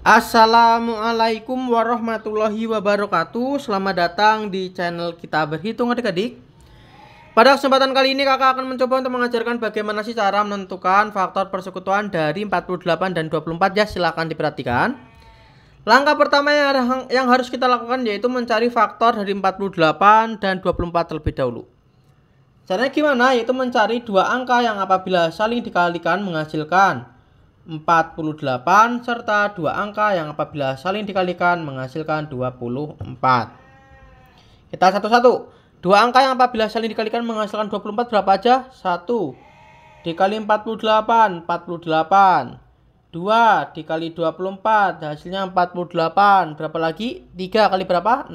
Assalamualaikum warahmatullahi wabarakatuh Selamat datang di channel kita berhitung adik-adik Pada kesempatan kali ini kakak akan mencoba untuk mengajarkan bagaimana sih cara menentukan faktor persekutuan dari 48 dan 24 ya silahkan diperhatikan Langkah pertama yang harus kita lakukan yaitu mencari faktor dari 48 dan 24 terlebih dahulu Caranya gimana? Yaitu mencari dua angka yang apabila saling dikalikan menghasilkan 48 serta dua angka yang apabila saling dikalikan menghasilkan 24. Kita satu-satu. Dua angka yang apabila saling dikalikan menghasilkan 24 berapa aja? 1 dikali 48, 48. 2 dikali 24 hasilnya 48. Berapa lagi? 3 kali berapa? 16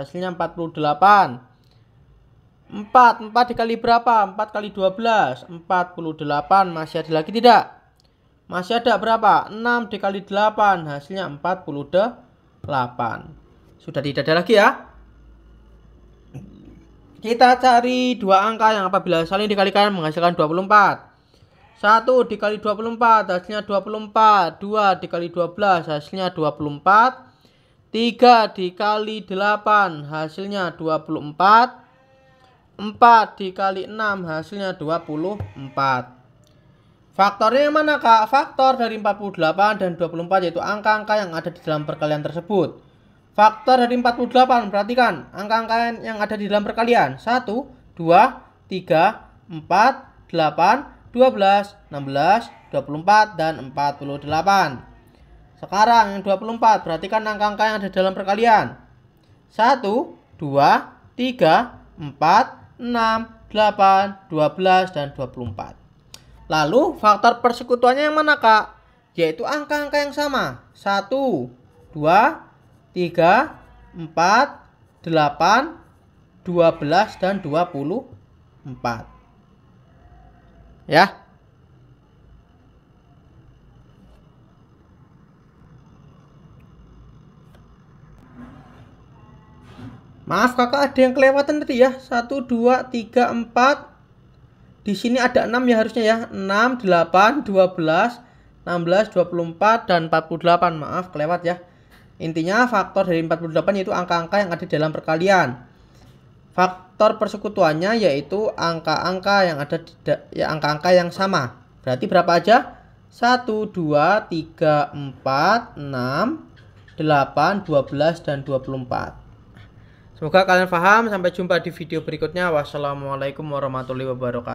hasilnya 48. 4, 4 dikali berapa? 4 kali 12, 48. Masih ada lagi tidak? Masih ada berapa? 6 dikali 8 hasilnya 48. Sudah tidak ada lagi ya. Kita cari dua angka yang apabila saling dikalikan menghasilkan 24. 1 dikali 24 hasilnya 24. 2 dikali 12 hasilnya 24. 3 dikali 8 hasilnya 24. 4 dikali 6 hasilnya 24. Faktornya yang mana kak? Faktor dari 48 dan 24 yaitu angka-angka yang ada di dalam perkalian tersebut. Faktor dari 48, perhatikan angka-angka yang ada di dalam perkalian. 1, 2, 3, 4, 8, 12, 16, 24, dan 48. Sekarang yang 24, perhatikan angka-angka yang ada di dalam perkalian. 1, 2, 3, 4, 6, 8, 12, dan 24. Lalu faktor persekutuannya yang mana kak? Yaitu angka-angka yang sama. 1, 2, 3, 4, 8, 12, dan 24. Ya. Maaf kakak ada yang kelewatan tadi ya 1, 2, 3, 4 di sini ada 6 ya harusnya ya 6 8 12 16 24 dan 48 maaf kelewat ya intinya faktor dari 48 yaitu angka-angka yang ada dalam perkalian faktor persekutuannya yaitu angka-angka yang ada ya angka-angka yang sama berarti berapa aja 1 2 3 4 6 8 12 dan 24 Semoga kalian paham, sampai jumpa di video berikutnya. Wassalamualaikum warahmatullahi wabarakatuh.